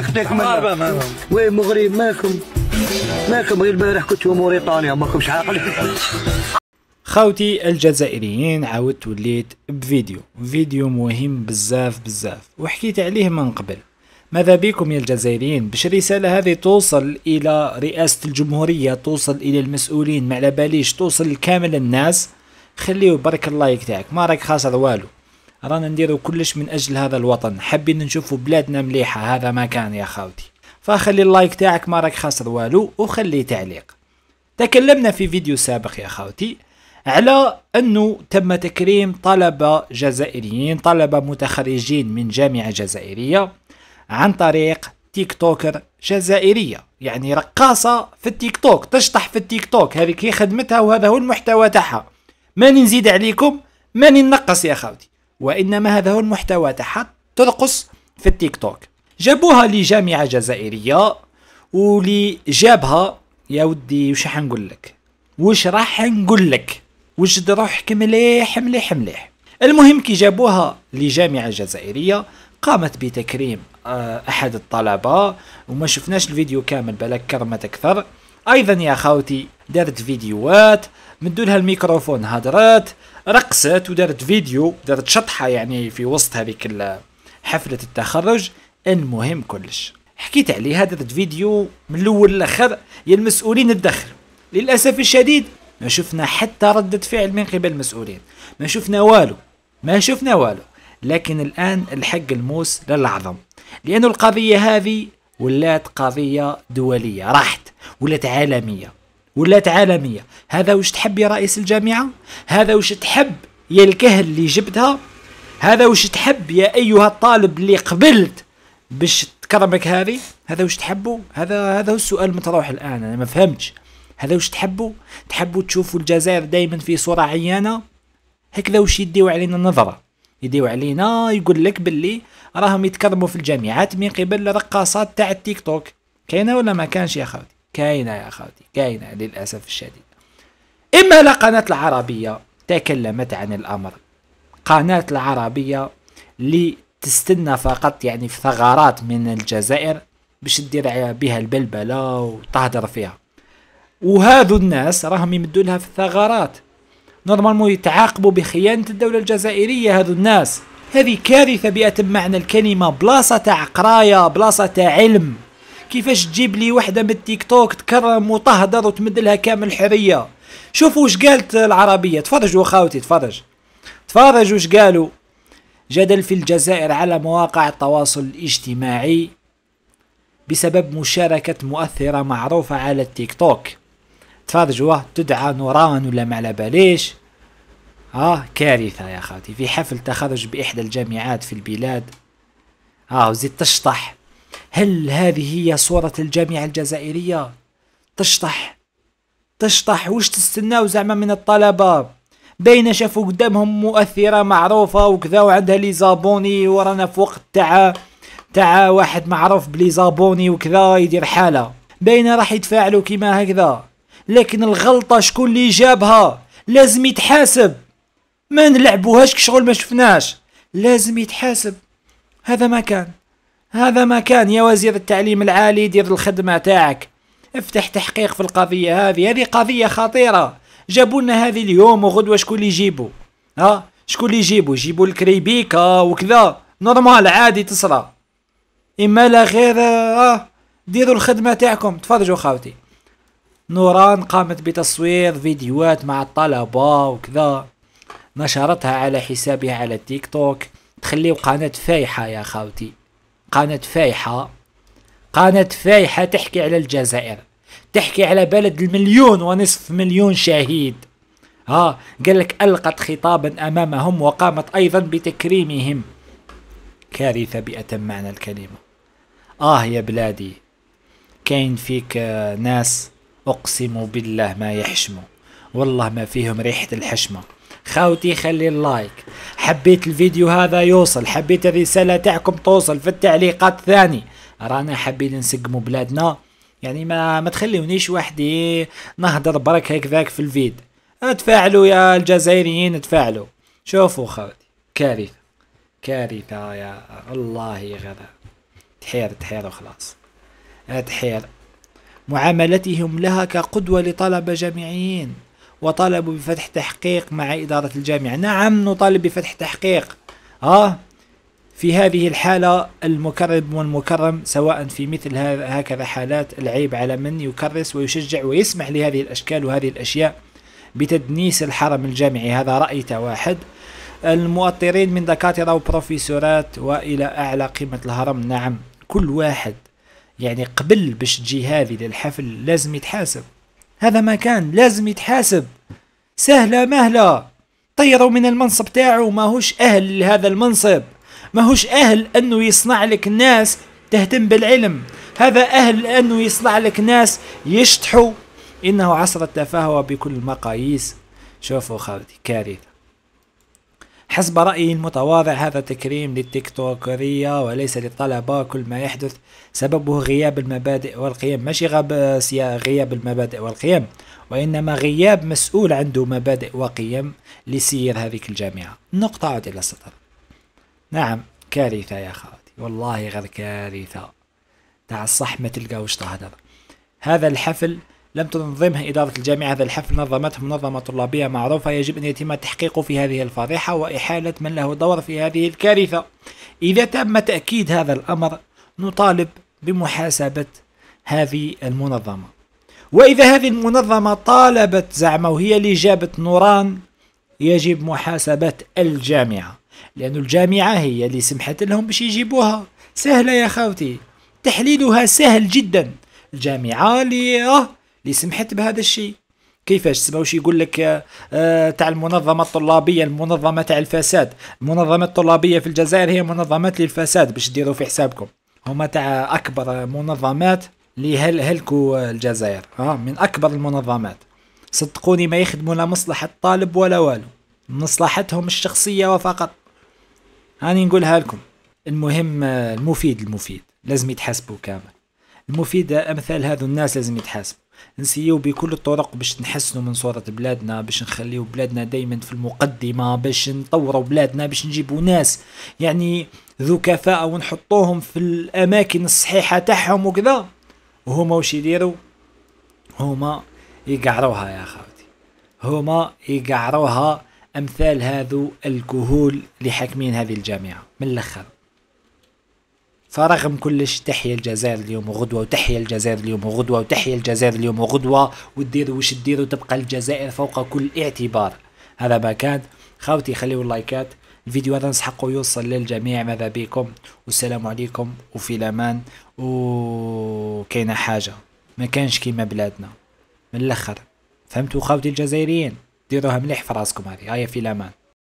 خطيك من مغرب مالكم مالكم غير البارح في موريطانيا ماكمش عاقل خاوتي الجزائريين عاودت وليت بفيديو فيديو مهم بزاف بزاف وحكيت عليه من قبل ماذا بكم يا الجزائريين باش الرسالة هذه توصل إلى رئاسة الجمهورية توصل إلى المسؤولين ما على باليش توصل لكامل الناس خليو برك اللايك تاعك ما راك خاسر والو رانا نديرو كلش من اجل هذا الوطن حابين نشوفو بلادنا مليحه هذا ما كان يا خاوتي فخلي اللايك تاعك ما راك خاسر والو وخلي تعليق تكلمنا في فيديو سابق يا خاوتي على انه تم تكريم طلبه جزائريين طلبه متخرجين من جامعه جزائريه عن طريق تيك توكر جزائريه يعني رقاصه في التيك توك تشطح في التيك توك هذه هي خدمتها وهذا هو المحتوى تاعها ماني نزيد عليكم ماني ننقص يا خاوتي وإنما هذا هو المحتوى تحت ترقص في التيك توك جابوها لجامعة جزائرية ولي جابها يا ودي وش راح نقول لك وش راح نقول لك وجد روحك مليح مليح مليح المهم كي جابوها لجامعة جزائرية قامت بتكريم آه، أحد الطلبة وما شفناش الفيديو كامل بلك كرمت أكثر أيضا يا خاوتي دارت فيديوهات مدوا لها الميكروفون هضرات رقصت ودارت فيديو دارت شطحه يعني في وسط هذيك حفله التخرج المهم كلش حكيت عليها درت فيديو من الاول للاخر يا المسؤولين الدخل للاسف الشديد ما شفنا حتى ردة فعل من قبل المسؤولين ما شفنا والو ما شفنا والو لكن الان الحق الموس للعظم لأن القضية هذه ولات قضية دولية راحت ولات عالمية ولات عالميه هذا واش تحب يا رئيس الجامعه هذا واش تحب يا الكهل اللي جبتها هذا واش تحب يا ايها الطالب اللي قبلت باش تكرمك هذه هذا واش تحبوا هذا هذا هو السؤال المطروح الان انا ما فهمتش هذا واش تحبوا تحبوا تشوفوا الجزائر دائما في صوره عيانه هكذا واش يديو علينا نظره يديو علينا يقول لك باللي راهم يتكرموا في الجامعات من قبل الرقاصات تاع التيك توك كاينه ولا ما كانش يا خالد كاينة يا أخواتي كاينة للأسف الشديد إما لقناة العربية تكلمت عن الأمر قناة العربية اللي تستنى فقط يعني في ثغرات من الجزائر باش دير بها البلبلة وتهدر فيها وهذو الناس راهم يمدوا لها في الثغرات نورمالمون يتعاقبوا بخيانة الدولة الجزائرية هذو الناس هذه كارثة بأتم معنى الكلمة بلاصة تاع قراية بلاصة تاع علم كيفاش تجيب لي وحده من التيك توك تكرم وتهدر وتمد لها كامل الحريه شوفوا واش قالت العربيه تفرجوا خاوتي تفرج تفرجوا واش قالوا جدل في الجزائر على مواقع التواصل الاجتماعي بسبب مشاركة مؤثرة معروفة على التيك توك تفرجوا تدعى نوران ولا ما على باليش اه كارثة يا خالتي في حفل تخرج بإحدى الجامعات في البلاد اه وزيد تشطح هل هذه هي صورة الجامعة الجزائرية؟ تشطح تشطح وش تستناو زعما من الطلبة بين شافوا قدامهم مؤثرة معروفة وكذا وعندها لي زابوني ورانا في وقت تاع تاع واحد معروف بلي زابوني وكذا يدير حالة بين راح يتفاعلوا كيما هكذا لكن الغلطة شكون اللي جابها لازم يتحاسب ما نلعبوهاش كشغل ما شفناش لازم يتحاسب هذا ما كان هذا ما كان يا وزير التعليم العالي دير الخدمة تاعك افتح تحقيق في القضية هذه هذه قضية خطيرة جابوا لنا هذه اليوم وغدوة شكون اللي يجيبوا ها شكون اللي يجيبوا يجيبوا الكريبيكا وكذا نورمال عادي تصرى اما لا غير آه، ديروا الخدمة تاعكم تفرجوا خاوتي نوران قامت بتصوير فيديوهات مع الطلبة وكذا نشرتها على حسابها على التيك توك تخليو قناة فايحة يا خاوتي قناة فايحة قناة فايحة تحكي على الجزائر تحكي على بلد المليون ونصف مليون شهيد ها قال لك ألقت خطابا أمامهم وقامت أيضا بتكريمهم كارثة بأتم معنى الكلمة آه يا بلادي كاين فيك آه، ناس أقسم بالله ما يحشموا والله ما فيهم ريحة الحشمة خاوتي خلي اللايك حبيت الفيديو هذا يوصل حبيت الرسالة تاعكم توصل في التعليقات ثاني رانا حابين نسقمو بلادنا يعني ما ما تخليونيش وحدي نهضر برك هكذاك في الفيد اتفاعلوا يا الجزائريين اتفاعلوا شوفوا خاوتي كارثة كارثة يا الله غدا تحير تحير وخلاص تحير معاملتهم لها كقدوة لطلبة جامعيين وطالبوا بفتح تحقيق مع إدارة الجامعة نعم نطالب بفتح تحقيق آه في هذه الحالة المكرم والمكرم سواء في مثل هكذا حالات العيب على من يكرس ويشجع ويسمح لهذه الأشكال وهذه الأشياء بتدنيس الحرم الجامعي هذا رأي واحد المؤطرين من دكاترة وبروفيسورات وإلى أعلى قيمة الهرم نعم كل واحد يعني قبل باش تجي هذه للحفل لازم يتحاسب هذا ما كان لازم يتحاسب سهلة مهلة طيروا من المنصب تاعو هوش أهل لهذا المنصب هوش أهل أنه يصنع لك ناس تهتم بالعلم هذا أهل أنه يصنع لك ناس يشطحوا إنه عصر التفاهة بكل المقاييس شوفوا خالتي كارثة حسب رأيي المتواضع هذا تكريم للتيك توكرية وليس للطلبة كل ما يحدث سببه غياب المبادئ والقيم ماشي غياب المبادئ والقيم وإنما غياب مسؤول عنده مبادئ وقيم لسير هذيك الجامعة نقطة عود إلى السطر نعم كارثة يا خالتي والله غير كارثة تاع الصح ما تلقاوش تهدر هذا الحفل لم تنظمه إدارة الجامعة هذا الحفل نظمته منظمة طلابية معروفة يجب أن يتم تحقيقه في هذه الفضيحة وإحالة من له دور في هذه الكارثة إذا تم تأكيد هذا الأمر نطالب بمحاسبة هذه المنظمة وإذا هذه المنظمة طالبت زعما وهي اللي جابت نوران يجب محاسبة الجامعة لأن الجامعة هي اللي سمحت لهم باش يجيبوها سهلة يا خاوتي تحليلها سهل جدا الجامعة اللي اللي سمحت بهذا الشيء كيفاش سماوش يقول لك آه، آه، تاع المنظمه الطلابيه المنظمه تاع الفساد المنظمه الطلابيه في الجزائر هي منظمات للفساد باش ديروا في حسابكم هما تاع اكبر منظمات اللي هل هلكوا الجزائر ها من اكبر المنظمات صدقوني ما يخدموا لا مصلحه الطالب ولا والو مصلحتهم الشخصيه وفقط هاني نقولها لكم المهم آه، المفيد المفيد لازم يتحاسبوا كامل المفيد امثال هذو الناس لازم يتحاسبوا نسيو بكل الطرق باش نحسنوا من صورة بلادنا باش نخليو بلادنا دايما في المقدمة باش نطوروا بلادنا باش نجيبوا ناس يعني ذو كفاءة ونحطوهم في الأماكن الصحيحة تاعهم وكذا وهما وش يديروا هما يقعروها يا خاوتي هما يقعروها أمثال هذو الكهول اللي حاكمين هذه الجامعة من الأخر فرغم كلش تحيا الجزائر اليوم وغدوه وتحيا الجزائر اليوم وغدوه وتحيا الجزائر اليوم وغدوه وتديروا وش تديروا تبقى الجزائر فوق كل اعتبار هذا ما كان خاوتي خليوا اللايكات الفيديو هذا نسحقه يوصل للجميع ماذا بكم والسلام عليكم وفي الامان وكاينه حاجه ما كانش كيما بلادنا من الاخر فهمتوا خاوتي الجزائريين ديروها مليح في راسكم هذه هيا في الامان